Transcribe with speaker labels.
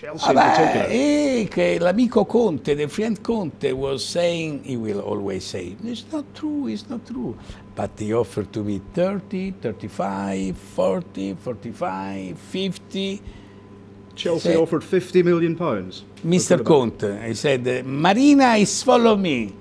Speaker 1: Chelsea ah, in particular.
Speaker 2: Eh, hey, l'amico Conte, the friend Conte, was saying, he will always say, it's not true, it's not true. But they offered to me 30, 35, 40, 45, 50. Chelsea said, offered 50 million pounds. Mr. Conte, he said, Marina is follow me.